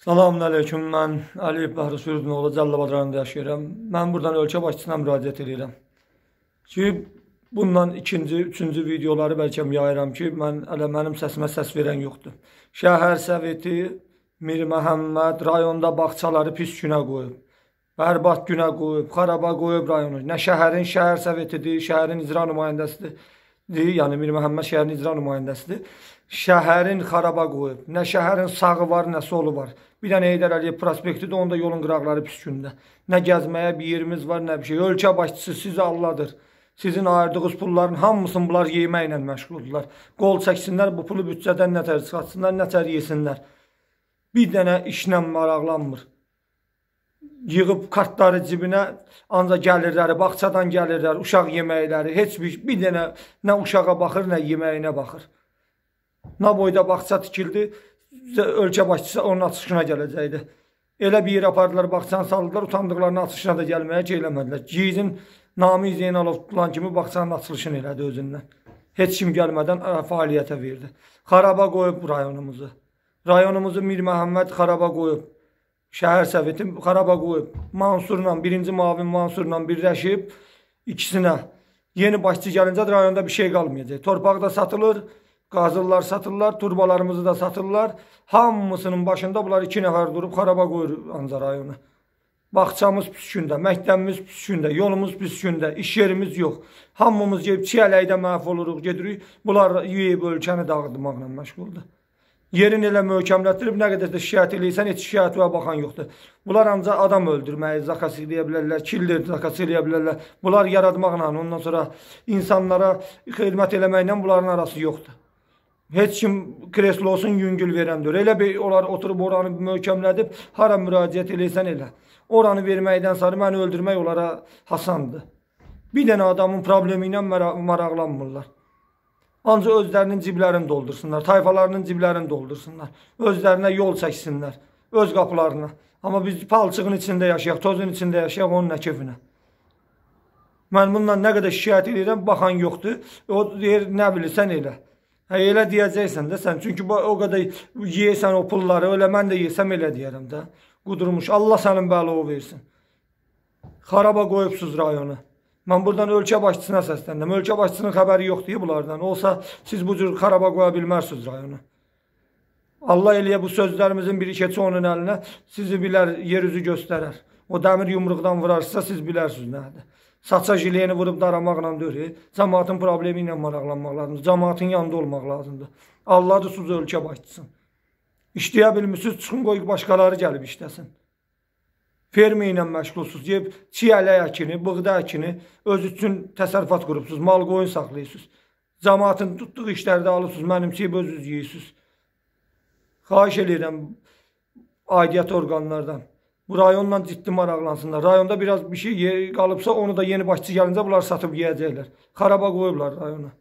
Salamun aleyküm, mən Əliyev Bəhri Sürüdün oğlu Cəllabadranında yaşayıram. Mən buradan ölkə başçısına müraciət edirəm. Ki, bundan ikinci, üçüncü videoları bəlkə yayıram ki, mən, ələ mənim səsimə səs verən yoxdur. Şəhər səviti Mir Məhəmməd rayonda baxçaları pis günə qoyub. Bərbat günə qoyub, xaraba qoyub rayonu. Nə şəhərin şəhər səvitidir, şəhərin icra nümayəndəsidir yəni Mir Məhəmməd şəhərin icra nümayəndəsidir. Şəhərin xaraba qoyub. Nə şəhərin sağı var, nə solu var. Bir dənə Heydər Əliyev prospektidir, onda yolun qıraqları pis gündə. Nə gəzməyə bir yerimiz var, nə bir şey. Ölkə başçısı sizə Allahdır. Sizin ayırdığınız pulların hamısını bunlar yeməklə məşğuldurlar. Qol çəksinlər, bu pulu büdcədən nətər çıxartsınlar, nətər yesinlər. Bir dənə işlə maraqlanmır yığıb kartları cibinə, ancaq gəlirləri, bağçadan gəlirlər, uşaq yeməkləri, heç bir, bir dənə nə uşağa baxır, nə yeməyinə baxır. Nə boyda bağça tikildi, ölkə başçısı onun açışına gələcəkdi. Elə bir yerə apardılar, bağçanı saldılar, utandıqlarının açışına da gəlməyə geyləmədilər. Giyizin Nami Zeynalov tutulan kimi bağçanın açılışını elədi özündən. Heç kim gəlmədən fəaliyyətə verdi. Xaraba qoyub rayonumuzu. Rayonumuzu Mir Məhəmməd xaraba qoyub şəhər Səviti Qarabağoyev Mansurla, birinci Mavin Mansurla birləşib ikisinə. Yeni başçı gəlincə rayonda bir şey qalmayacaq. Torpaq da satılır, qazırlar satırlar, turbalarımızı da satırlar. Hamısının başında bunlar iki nəfər durub Qarabağoyev anca rayonu. Bağçamız püskündə, məktəbimiz püskündə, yolumuz püskündə, iş yerimiz yox. Hamımız gedib çiyələkdə məhv oluruq, gedirik. Bunlar yeyib ölkəni dağıtmaqla məşğuldur yerini elə möhkəmlətdirib, nə qədər də şikayət eləyirsən, heç şikayətə baxan yoxdur. Bunlar ancaq adam öldürməyi zakas eləyə bilərlər, killer zakas eləyə bilərlər. Bunlar yaratmaqla, ondan sonra insanlara xidmət eləməklə bunların arası yoxdur. Heç kim kreslo olsun yüngül verəndir. Elə bir onlar oturub oranı möhkəmlədib, hara müraciət eləyirsən elə. Oranı verməkdən sarı məni öldürmək onlara hasandır. Bir dənə adamın problemi ilə maraqlanmırlar. Ancaq özlərinin ciblərini doldursunlar, tayfalarının ciblərini doldursunlar. Özlərinə yol çəksinlər, öz qapılarına. Amma biz palçığın içində yaşayaq, tozun içində yaşayaq, onun nə kefinə. Mən bununla nə qədər şikayət edirəm, baxan yoxdur. O deyir, nə bilirsən elə. Hə, elə deyəcəksən də sən. Çünki o qədər yeyirsən o pulları, elə mən də yeysəm elə deyərəm də. Qudurmuş, Allah sənin bəlovu versin. Xaraba qoyubsuz rayonu. Mən buradan ölkə başçısına səsləndim. Ölkə başçısının xəbəri yoxdur bunlardan. Olsa siz bu cür xaraba qoya bilmərsiniz rayonu. Allah eləyə bu sözlərimizin bir keçi onun əlinə sizi bilər, yer üzü göstərər. O dəmir yumruqdan vurarsa siz bilərsiniz nədir. Saça jileyini vurub daramaqla deyir. Cəmaatın problemi ilə maraqlanmaq lazımdır. Cəmaatın yanında olmaq lazımdır. Allahdır siz ölkə başçısın. İşləyə bilmirsiniz, çıxın qoyuq başqaları gəlib işləsin fermi ilə məşğulsunuz, yeyib çiyələk əkini, bığda əkini öz üçün təsərrüfat qurubsunuz, mal qoyun saxlayırsınız. Cəmaatın tutduğu işlərdə alırsınız, mənimçiyib özünüz yeyirsiniz. Xahiş edirəm aidiyyət orqanlardan. Bu rayonla ciddi maraqlansınlar. Rayonda biraz bir şey qalıbsa onu da yeni başçı gəlincə bunlar satıb yeyəcəklər. Xaraba qoyublar rayona.